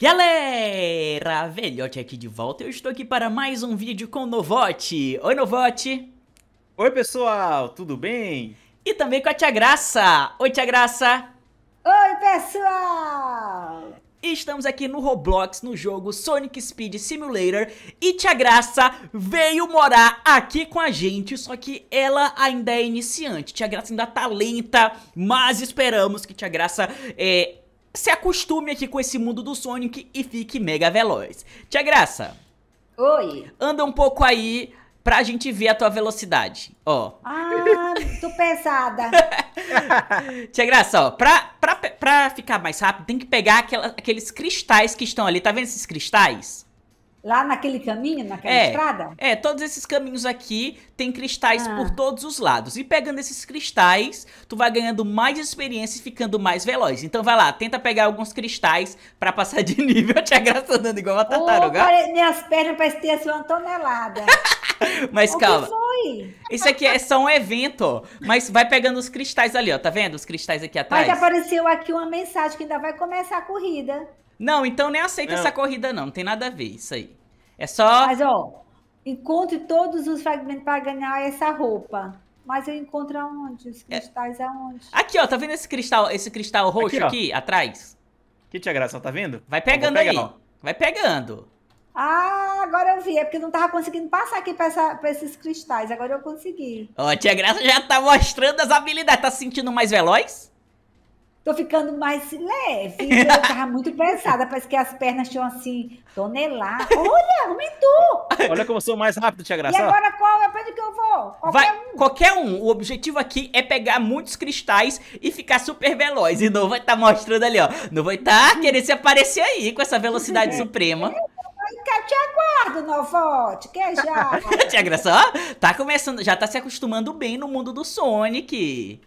Galera, Velhote aqui de volta, eu estou aqui para mais um vídeo com o Novote. Oi, Novote! Oi, pessoal, tudo bem? E também com a Tia Graça. Oi, Tia Graça! Oi, pessoal! Estamos aqui no Roblox, no jogo Sonic Speed Simulator, e Tia Graça veio morar aqui com a gente, só que ela ainda é iniciante. Tia Graça ainda tá lenta, mas esperamos que Tia Graça... É, se acostume aqui com esse mundo do Sonic e fique mega veloz. Tia Graça. Oi. Anda um pouco aí pra gente ver a tua velocidade, ó. Ah, tô pesada. Tia Graça, ó, pra, pra, pra ficar mais rápido, tem que pegar aquela, aqueles cristais que estão ali. Tá vendo esses cristais? Lá naquele caminho, naquela é, estrada? É, todos esses caminhos aqui tem cristais ah. por todos os lados. E pegando esses cristais, tu vai ganhando mais experiência e ficando mais veloz. Então vai lá, tenta pegar alguns cristais para passar de nível, te agraçando igual uma tartaruga. Oh, minhas pernas parecem ter sido assim, uma tonelada. Mas o calma. Que foi? Isso aqui é só um evento, ó. Mas vai pegando os cristais ali, ó. Tá vendo? Os cristais aqui atrás. Mas apareceu aqui uma mensagem que ainda vai começar a corrida. Não, então nem aceita não. essa corrida, não. Não tem nada a ver isso aí. É só. Mas, ó, encontre todos os fragmentos para ganhar essa roupa. Mas eu encontro aonde? Os é. cristais é. aonde? Aqui, ó, tá vendo esse cristal, esse cristal roxo aqui, aqui atrás? Que tia Graça, tá vendo? Vai pegando aí. Vai pegando. Ah, agora eu vi. É porque eu não tava conseguindo passar aqui pra, essa, pra esses cristais. Agora eu consegui. Ó, tia Graça já tá mostrando as habilidades. Tá se sentindo mais veloz? tô ficando mais leve. Eu tava muito pesada, parece que as pernas tinham assim, tonelar. Olha, aumentou! Olha como eu sou mais rápido, Tia Graça. E agora qual? É pra onde que eu vou? Qualquer Vai, um. Qualquer um. O objetivo aqui é pegar muitos cristais e ficar super veloz. E não vai estar tá mostrando ali, ó. Não vai estar tá querendo se aparecer aí com essa velocidade é. suprema. Eu é, te aguardo, Novote, que é já. tia Graça, ó, tá começando, já tá se acostumando bem no mundo do Sonic.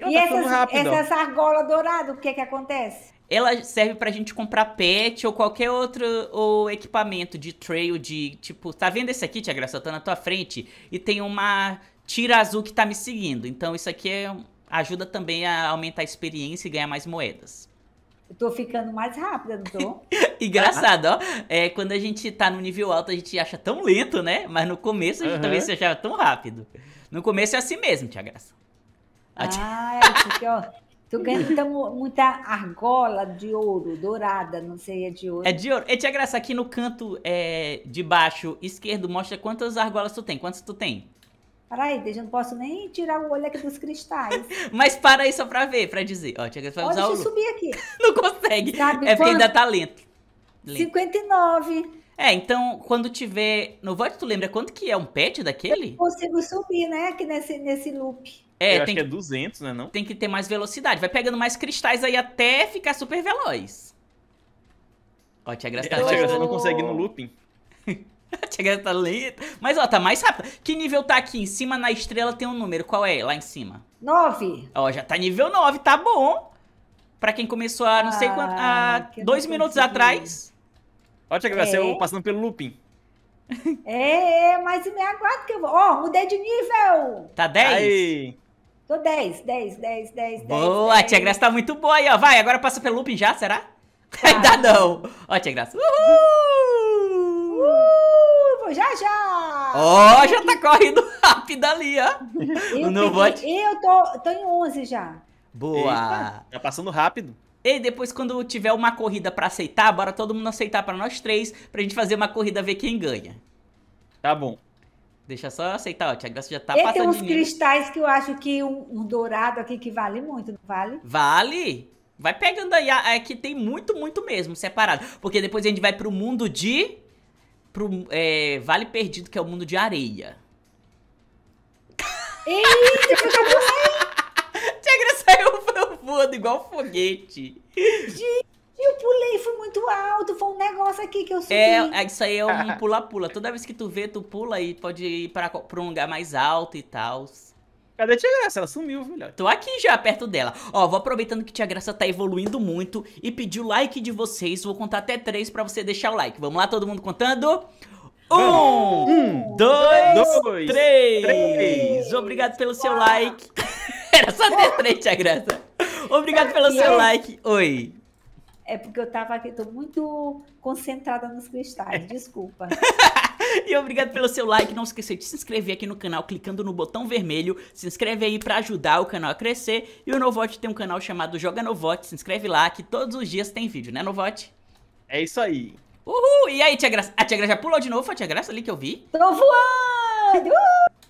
Tem que e tá essas, rápido. essas o que que acontece? Ela serve pra gente comprar pet ou qualquer outro ou equipamento de trail, de tipo, tá vendo esse aqui, Tia Graça? Eu tô na tua frente e tem uma tira azul que tá me seguindo. Então isso aqui é, ajuda também a aumentar a experiência e ganhar mais moedas. Eu tô ficando mais rápida, não tô? Engraçado, ó. É, quando a gente tá no nível alto, a gente acha tão lento, né? Mas no começo a gente uhum. também se achava tão rápido. No começo é assim mesmo, Tia Graça. Ai, ah, é porque, ó, tu ganha então, muita argola de ouro, dourada, não sei, é de ouro. É de ouro. E tia graça, aqui no canto é, de baixo esquerdo mostra quantas argolas tu tem. Quantas tu tem? aí, eu não posso nem tirar o olho aqui dos cristais. Mas para aí só pra ver, pra dizer. Ó, Tia vai Olha, usar o... Deixa eu subir aqui. não consegue. Sabe é quanto? porque ainda tá lento. lento. 59. É, então, quando tiver no voto, tu lembra quanto que é um pet daquele? Eu consigo subir, né, aqui nesse, nesse loop. É, Eu tem acho que é 200, né não? Tem que ter mais velocidade. Vai pegando mais cristais aí até ficar super veloz. Ó, a Tia Graça tá... A Tia Graça não consegue ir no looping. a Tia Graça tá lenta. Mas, ó, tá mais rápido. Que nível tá aqui? Em cima na estrela tem um número. Qual é lá em cima? 9. Ó, já tá nível 9. Tá bom. Pra quem começou a não ah, sei quanto... Há dois minutos consegui. atrás. Ó, Tia Graça, é. eu passando pelo looping. É, é, mas me aguardo que eu vou. Ó, oh, mudei de nível. Tá 10? Aí. Tô 10, 10, 10, 10, Boa, 10, tia Graça tá muito boa aí, ó. Vai, agora passa pelo looping já, será? Tá. Ainda não. Ó, tia Graça. Uhul! Uhul! já, já! Ó, oh, já tá correndo rápido ali, ó. Eu, no bote. eu tô, tô em 11 já. Boa. Eita, tá passando rápido. E depois, quando tiver uma corrida pra aceitar, bora todo mundo aceitar pra nós três, pra gente fazer uma corrida ver quem ganha. Tá bom. Deixa só aceitar, ó. Tia Graça já tá e é passando. Tem uns cristais que eu acho que um, um, dourado aqui que vale muito, não vale? Vale! Vai pegando aí. Ah, é que tem muito, muito mesmo, separado. Porque depois a gente vai pro mundo de. Pro, é, vale Perdido, que é o mundo de areia. Eita, eu já Tia Graça saiu voando igual foguete. Gente! eu pulei, fui muito alto, foi um negócio aqui que eu subi. É, é isso aí é um pula-pula. Toda vez que tu vê, tu pula e pode ir pra, pra um lugar mais alto e tal. Cadê a Tia Graça? Ela sumiu, melhor. Tô aqui já, perto dela. Ó, vou aproveitando que Tia Graça tá evoluindo muito e pedir o like de vocês. Vou contar até três pra você deixar o like. Vamos lá, todo mundo contando? Um, um dois, dois, três. três. Obrigado pelo seu like. Era só ter três, Tia Graça. Obrigado pelo seu like. Oi. É porque eu tava aqui, tô muito concentrada nos cristais, desculpa. e obrigado pelo seu like. Não esqueça de se inscrever aqui no canal clicando no botão vermelho. Se inscreve aí para ajudar o canal a crescer. E o Novote tem um canal chamado Joga Novote. Se inscreve lá que todos os dias tem vídeo, né, Novote? É isso aí. Uhul! E aí, Tia Graça? A Tia Graça já pulou de novo? Foi a Tia Graça ali que eu vi? Tô voando!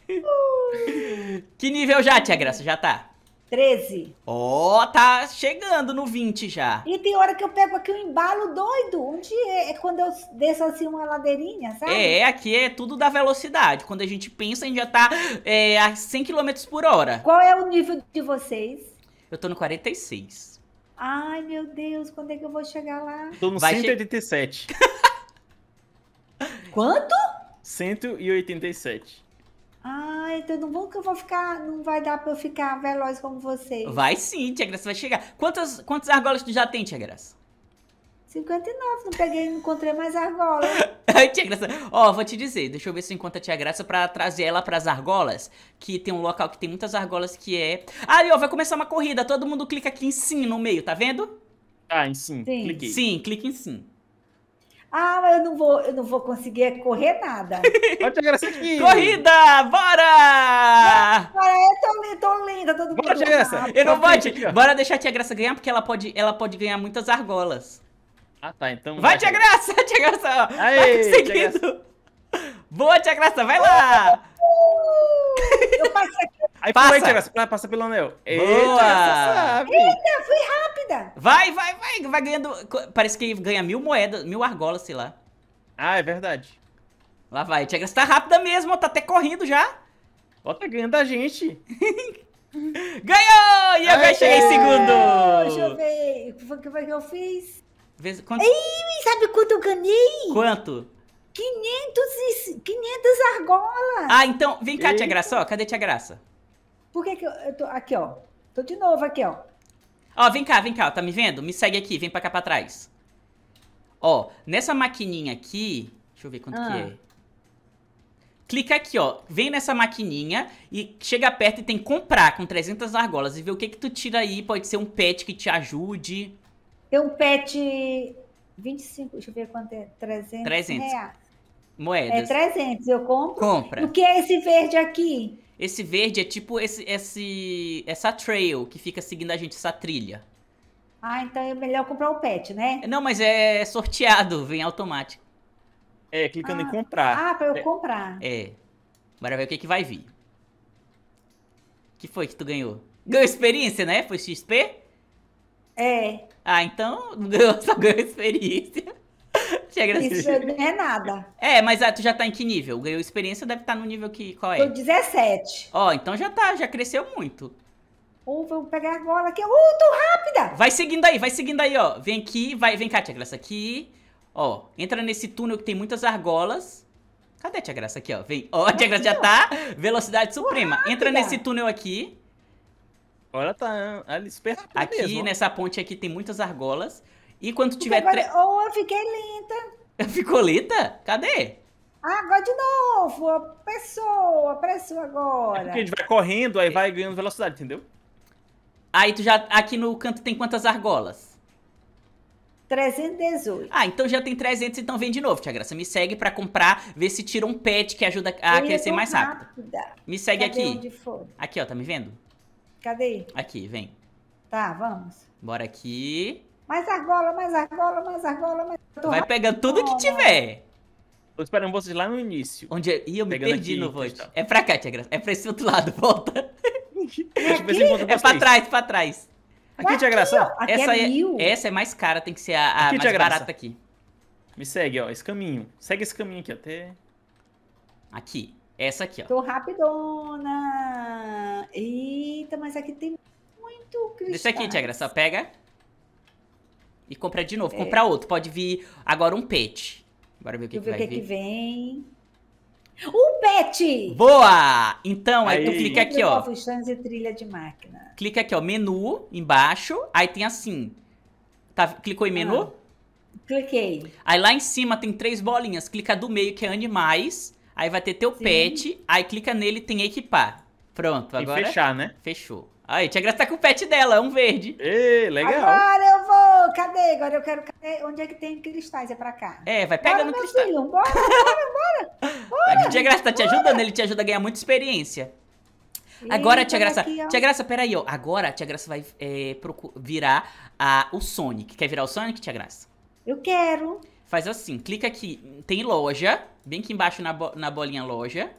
Uhul. que nível já, Tia Graça? Já tá? 13. Ó, oh, tá chegando no 20 já. E tem hora que eu pego aqui um embalo doido. Onde é, é quando eu desço assim uma ladeirinha, sabe? É, aqui é tudo da velocidade. Quando a gente pensa, a gente já tá é, a 100 km por hora. Qual é o nível de vocês? Eu tô no 46. Ai, meu Deus, quando é que eu vou chegar lá? Tô no Vai 187. Che... Quanto? 187. Ah, então não vou que eu vou ficar. Não vai dar pra eu ficar veloz como você. Vai sim, Tia Graça, vai chegar. Quantas, quantas argolas tu já tem, Tia Graça? 59, não peguei, não encontrei mais argola. tia Graça, ó, vou te dizer, deixa eu ver se eu encontro a Tia Graça pra trazer ela pras argolas, que tem um local que tem muitas argolas que é... Ali ó, vai começar uma corrida, todo mundo clica aqui em sim no meio, tá vendo? Ah, em sim, sim. cliquei. Sim, clique em sim. Ah, mas eu não vou, eu não vou conseguir correr nada. Olha a graça aqui. Corrida, bora! Bora, eu tô, tô linda, todo mundo. Bora, tia Graça. Eu não pode. bora deixar a tia Graça ganhar porque ela pode, ela pode ganhar muitas argolas. Ah, tá, então Vai, vai tia Graça, tia Graça. Aê, conseguindo. Tia Graça. Boa, tia Graça, vai lá. Eu passei aqui Aí passa. Passa pelo anel. Eita, Boa! Eita, fui rápida. Vai, vai, vai. Vai ganhando... Parece que ganha mil moedas, mil argolas, sei lá. Ah, é verdade. Lá vai. Tia Graça tá rápida mesmo. Tá até correndo já. Ó, tá ganhando a gente. Ganhou! E eu Ai, cheguei em segundo. Deixa eu ver. O que foi que eu fiz? Vez... Quanto... Ei, sabe quanto eu ganhei? Quanto? 500, e... 500 argolas. Ah, então, vem cá, Eita. Tia Graça. Ó, cadê Tia Graça? Por que, que eu, eu tô. Aqui, ó. Tô de novo aqui, ó. Ó, vem cá, vem cá, tá me vendo? Me segue aqui, vem pra cá pra trás. Ó, nessa maquininha aqui. Deixa eu ver quanto ah. que é. Clica aqui, ó. Vem nessa maquininha e chega perto e tem comprar com 300 argolas e vê o que que tu tira aí. Pode ser um pet que te ajude. Tem um pet 25, deixa eu ver quanto é. 300. 300. Reais. Moedas. É 300, eu compro. Compra. O que é esse verde aqui? Esse verde é tipo esse, esse, essa trail que fica seguindo a gente, essa trilha. Ah, então é melhor comprar o pet, né? Não, mas é sorteado, vem automático. É, clicando ah, em comprar. Ah, pra eu é. comprar. É. Bora ver o que, que vai vir. que foi que tu ganhou? Ganhou experiência, né? Foi XP? É. Ah, então ganhou, só ganhou experiência. Isso não é nada. É, mas ah, tu já tá em que nível? Ganhou experiência, deve estar tá no nível que. Qual é? Tô 17. Ó, oh, então já tá, já cresceu muito. Ou oh, vou pegar a bola aqui. Uh, tô rápida! Vai seguindo aí, vai seguindo aí, ó. Vem aqui, vai, vem cá, Tia Graça, aqui. Ó, entra nesse túnel que tem muitas argolas. Cadê a Tia Graça aqui, ó? Vem. Ó, a Tia Graça já tá. Velocidade suprema. Rápida. Entra nesse túnel aqui. Olha, tá ali super Aqui mesmo. nessa ponte aqui tem muitas argolas. E quando tiver. Tre... Ou eu fiquei lenta. Ficou lenta? Cadê? Ah, agora de novo, a pessoa, a pessoa agora. É porque a gente vai correndo, aí vai ganhando velocidade, entendeu? Aí tu já. Aqui no canto tem quantas argolas? 318. Ah, então já tem 300, então vem de novo, Tia Graça. Me segue pra comprar, ver se tira um pet que ajuda a Eu crescer mais rápido. Rápida. Me segue Cadê aqui. Onde for? Aqui, ó, tá me vendo? Cadê? Aqui, vem. Tá, vamos. Bora aqui. Mais argola, mais argola, mais argola, mais argola. Vai pegando tudo que tiver. Tô esperando vocês lá no início. Onde é? Ih, eu me Pegando perdi aqui, no vote. É pra cá, Tia Graça. É pra esse outro lado, volta. É, é pra trás, pra trás. Aqui, Tia Graça. Aqui, é essa, é, é essa é mais cara, tem que ser a, a aqui, mais barata aqui. Me segue, ó. Esse caminho. Segue esse caminho aqui até... Aqui. Essa aqui, ó. Tô rapidona. Eita, mas aqui tem muito cristal. Deixa aqui, Tia Graça. Pega. E comprar de novo, é. comprar outro. Pode vir agora um pet. Bora ver o que, que vai que vir. que vem. Um pet! Boa! Então, aí, aí tu clica aqui, ó. e trilha de máquina. Clica aqui, ó, menu, embaixo. Aí tem assim. Tá, clicou em menu? Ah, cliquei. Aí lá em cima tem três bolinhas. Clica do meio, que é animais. Aí vai ter teu Sim. pet. Aí clica nele, tem equipar. Pronto, agora... E fechar, né? Fechou. Aí, Tiagra tá com o pet dela, é um verde. Ê, legal. Agora eu vou cadê? Agora eu quero. Cadê? Onde é que tem cristais? É pra cá. É, vai pegando bora, cristal. Filho, bora, bora, bora, bora. A tia Graça tá te ajudando, ele te ajuda a ganhar muita experiência. Agora, Eita, Tia Graça, aqui, Tia Graça, peraí, ó. Agora Tia Graça vai é, virar a, o Sonic. Quer virar o Sonic, Tia Graça? Eu quero. Faz assim, clica aqui, tem loja, bem aqui embaixo na, bo na bolinha loja.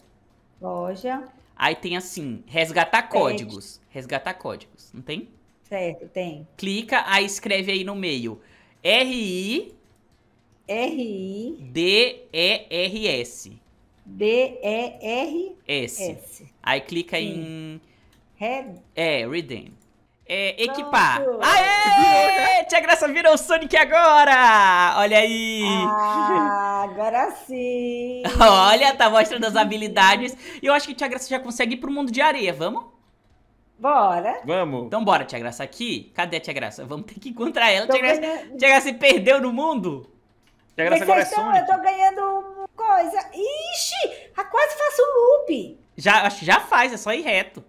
Loja. Aí tem assim, resgatar códigos. Resgatar códigos, não tem? Certo, tem. Clica, aí escreve aí no meio. R-I... R-I... D-E-R-S. D-E-R-S. Aí clica Sim. em... Red... É, Redeem. É, equipar. Aê! Tia Graça virou o Sonic agora! Olha aí! Ah, agora sim! Olha, tá mostrando as habilidades. E eu acho que Tia Graça já consegue ir pro mundo de areia, vamos? Bora. Vamos. Então bora, Tia Graça. Aqui, cadê a Tia Graça? Vamos ter que encontrar ela. tia Graça, ganhando... tia Graça se perdeu no mundo? Tia Graça agora é estão, Eu tô ganhando coisa. Ixi, quase faço um loop. Já, acho que já faz, é só ir reto.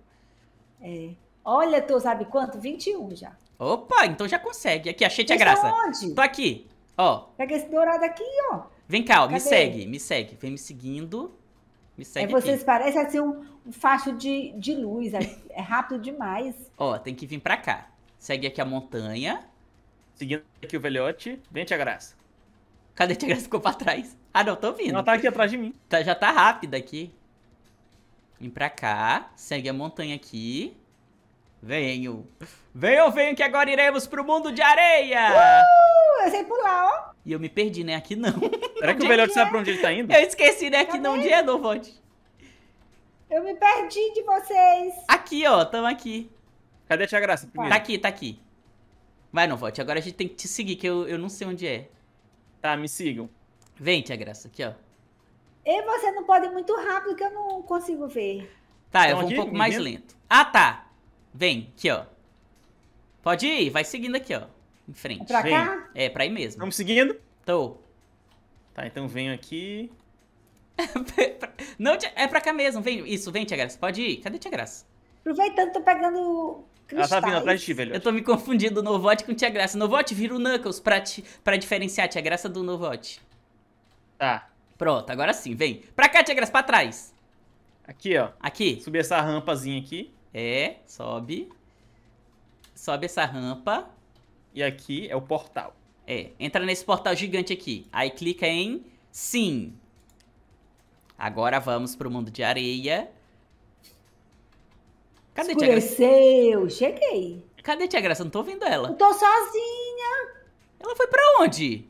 É. Olha, tu sabe quanto? 21 já. Opa, então já consegue. Aqui, achei Tia Graça. Onde? Tô aqui, ó. Pega esse dourado aqui, ó. Vem cá, ó, me segue, me segue. Vem me seguindo. Me é, segue é, vocês aqui. parecem assim um, um facho de, de luz. É, é rápido demais. Ó, tem que vir pra cá. Segue aqui a montanha. Seguindo aqui o velhote. Vem, Tia Graça. Cadê a Tia Graça? Ficou pra trás. Ah, não, tô vindo. Ela tá aqui atrás de mim. Tá, já tá rápida aqui. Vem pra cá. Segue a montanha aqui. Venho. venho, venho que agora iremos pro mundo de areia. Uh! Eu sei pular, ó. E eu me perdi, né? Aqui não. Será que o é melhor é? sabe pra onde ele tá indo? Eu esqueci, né? Aqui não, onde é, Novote? Eu me perdi de vocês. Aqui, ó. Tamo aqui. Cadê a Tia Graça primeiro? Tá aqui, tá aqui. Vai, Novote. Agora a gente tem que te seguir, que eu, eu não sei onde é. Tá, me sigam. Vem, Tia Graça. Aqui, ó. E você não pode ir muito rápido, que eu não consigo ver. Tá, Estão eu vou aqui? um pouco mais lento. Ah, tá. Vem, aqui, ó. Pode ir, vai seguindo aqui, ó. Em frente. Pra vem. cá? É, pra aí mesmo. vamos seguindo? Tô. Tá, então venho aqui. Não, é pra cá mesmo. Vem, isso, vem, Tia Graça. Pode ir. Cadê Tia Graça? Aproveitando, tô pegando Cristais. Ela tá vindo atrás de ti, velho. Eu tô me confundindo, Novote com Tia Graça. Novote vira o Knuckles pra, ti, pra diferenciar Tia Graça do Novote. Tá. Pronto, agora sim, vem. Pra cá, Tia Graça, pra trás. Aqui, ó. Aqui. Subir essa rampazinha aqui. É, sobe. Sobe essa rampa e aqui é o portal. É, entra nesse portal gigante aqui. Aí clica em sim. Agora vamos pro mundo de areia. Cadê Escureceu, cheguei. Cadê Tia Graça? Não tô vendo ela. Eu tô sozinha. Ela foi pra onde?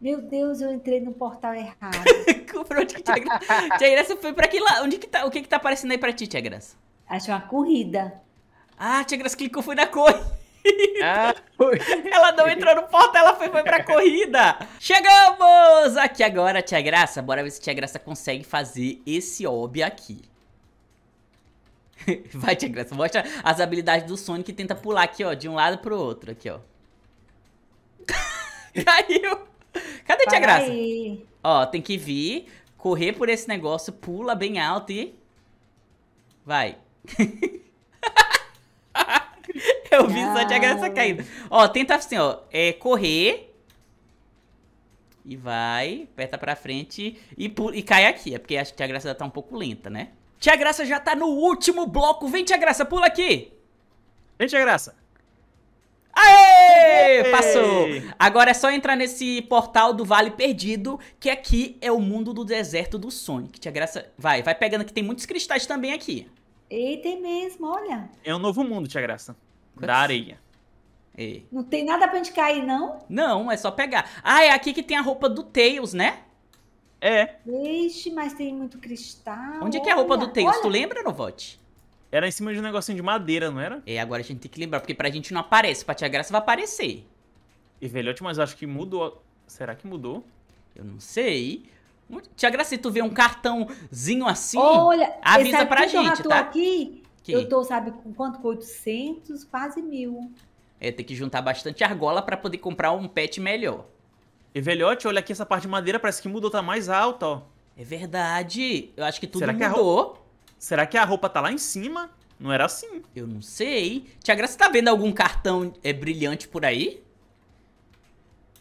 Meu Deus, eu entrei no portal errado. pra onde que Tia Graça... tia Graça foi pra que lá? Onde que tá... O que que tá aparecendo aí pra ti, Tia Graça? Acho uma corrida. Ah, Tia Graça clicou, foi na corrida. Ah, ela não entrou no porta, ela foi, foi pra corrida. Chegamos aqui agora, Tia Graça. Bora ver se Tia Graça consegue fazer esse obi aqui. Vai, Tia Graça, mostra as habilidades do Sonic e tenta pular aqui, ó, de um lado pro outro, aqui, ó. Caiu. Cadê a Tia Graça? Aí. Ó, tem que vir, correr por esse negócio, pula bem alto e... Vai. eu vi só de graça caindo. Ó, tenta assim, ó. É correr. E vai, aperta pra frente e, e cai aqui. É porque acho que a graça já tá um pouco lenta, né? Tia Graça já tá no último bloco. Vem, Tia Graça, pula aqui. Vem, Tia Graça. Aê! Passou! Agora é só entrar nesse portal do Vale Perdido, que aqui é o mundo do deserto do Sonic. Tia Graça, vai, vai pegando que tem muitos cristais também aqui. Eita, é mesmo, olha. É um novo mundo, Tia Graça da areia. É. Não tem nada pra gente cair, não? Não, é só pegar. Ah, é aqui que tem a roupa do Tails, né? É. Vixe, mas tem muito cristal. Onde é que é a roupa do Tails? Olha. Tu lembra, Novote? Era em cima de um negocinho de madeira, não era? É, agora a gente tem que lembrar, porque pra gente não aparece. Pra Tia Graça vai aparecer. E velhote, mas acho que mudou. Será que mudou? Eu não sei. Tia Graça, se tu vê um cartãozinho assim, olha, avisa pra gente, tá? Olha, aqui que... Eu tô, sabe, com quanto? Com 800, quase mil. É, tem que juntar bastante argola para poder comprar um pet melhor. E velhote, olha aqui essa parte de madeira, parece que mudou, tá mais alta, ó. É verdade. Eu acho que tudo Será mudou. roupa... Será que a roupa tá lá em cima? Não era assim. Eu não sei. Tia Graça, tá vendo algum cartão é, brilhante por aí?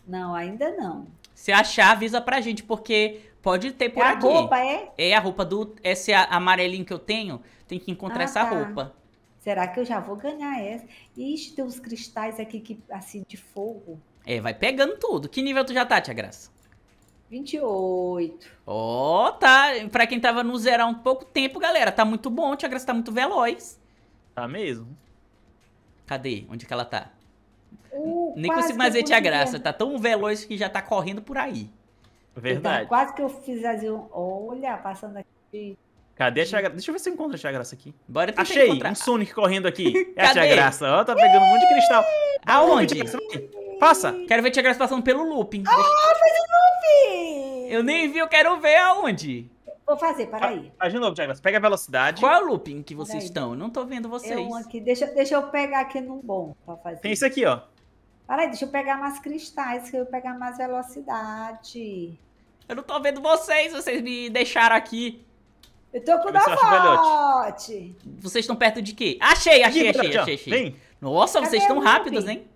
Não, ainda não. Se achar, avisa pra gente, porque pode ter é por é aqui. É a roupa, é? É a roupa do... esse é amarelinho que eu tenho tem que encontrar ah, essa tá. roupa. Será que eu já vou ganhar essa? Ixi, tem uns cristais aqui que, assim, de fogo. É, vai pegando tudo. Que nível tu já tá, Tia Graça? 28. Ó, oh, tá. Pra quem tava no zero há um pouco tempo, galera, tá muito bom. Tia Graça tá muito veloz. Tá mesmo. Cadê? Onde que ela tá? Uh, Nem consigo mais ver Tia Graça. Tá tão veloz que já tá correndo por aí. Verdade. Então, quase que eu fiz assim, olha, passando aqui Cadê a Tia Graça? Deixa eu ver se eu encontro a Tia Graça aqui. Bora tentar Achei encontrar. um Sonic correndo aqui. É a Tia Graça. Ó, tá pegando um monte de cristal. Ah, aonde? Passa. Quero ver a Tia Graça passando pelo looping. Ah, Deixa... faz o looping! Eu nem vi, eu quero ver aonde. Vou fazer, para ah, aí. Faz de novo, Tia Graça. Pega a velocidade. Qual é o looping que vocês estão? Não tô vendo é vocês. Um aqui. Deixa, deixa eu pegar aqui num bom pra fazer. Tem isso aqui, ó. Para aí, deixa eu pegar mais cristais, que eu vou pegar mais velocidade. Eu não tô vendo vocês, vocês me deixaram aqui. Eu tô com o Davote. Vocês estão perto de quê? Achei, achei, achei, achei, achei. Vem. Nossa, Cadê vocês estão rápidos, hein?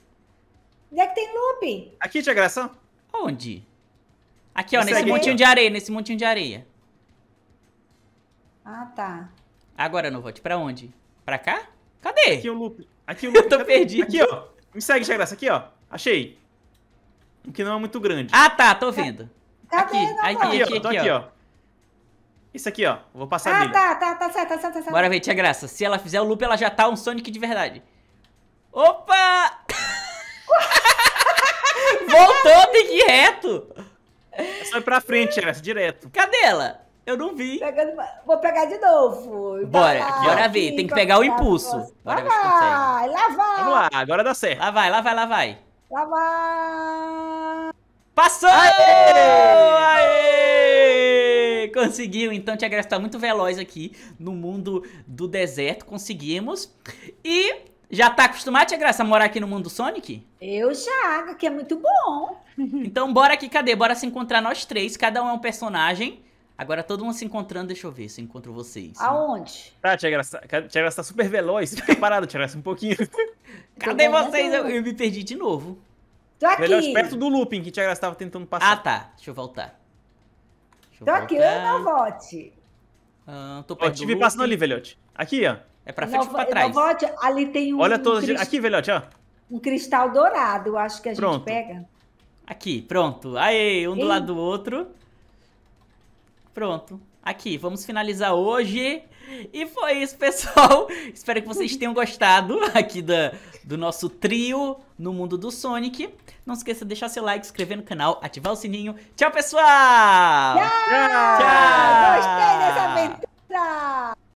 Onde é que tem loop? Aqui, Tia Graça. Onde? Aqui, ó, Você nesse é montinho aí? de areia, nesse montinho de areia. Ah, tá. Agora, Novote, pra onde? Pra cá? Cadê? Aqui é o loop. Aqui é o loop. Eu tô Cadê? perdido. Aqui, ó. Me segue, Tia Graça. Aqui, ó. Achei. O que não é muito grande. Ah, tá, tô vendo. Cadê, aqui, aqui, aqui, aqui, aqui, ó. Isso aqui, ó. Vou passar ah, a milha. Ah, tá, tá, tá certo, tá certo, tá certo. Bora ver, tia Graça. Se ela fizer o loop, ela já tá um Sonic de verdade. Opa! Voltou, tem que ir reto. só ir pra frente, tia Graça, direto. Cadê ela? Eu não vi. Pegando, vou pegar de novo. Bora, ah, bora aqui, ver. Tem que pegar o impulso. Bora lá vai, lá vai. Vamos lá, agora dá certo. Lá vai, lá vai, lá vai. Lá vai. Passou! Aê! Conseguiu, então Tia Graça tá muito veloz aqui no mundo do deserto, conseguimos. E já tá acostumada, Tia Graça, a morar aqui no mundo do Sonic? Eu já, que é muito bom. Então bora aqui, cadê? Bora se encontrar nós três, cada um é um personagem. Agora todo mundo se encontrando, deixa eu ver se eu encontro vocês. Aonde? Ah, tá, Tia Graça, tia Graça tá super veloz, fica parado, Tia Graça, um pouquinho. Cadê vocês? Eu, eu, me perdi de novo. Tô aqui. Melhor perto do looping que Tia Graça tava tentando passar. Ah, tá. Deixa eu voltar. Trocando, vote. Ah, tô ó, tive passando ali, velhote. Aqui, ó. É pra frente e pra trás. Vote, ali tem um. Olha todos. Um crist... Aqui, velhote, ó. Um cristal dourado, acho que a pronto. gente pega. Aqui, pronto. Aê, um Ei. do lado do outro. Pronto aqui. Vamos finalizar hoje. E foi isso, pessoal. Espero que vocês tenham gostado aqui da, do nosso trio no mundo do Sonic. Não esqueça de deixar seu like, inscrever no canal, ativar o sininho. Tchau, pessoal! Tchau! Gostei dessa aventura!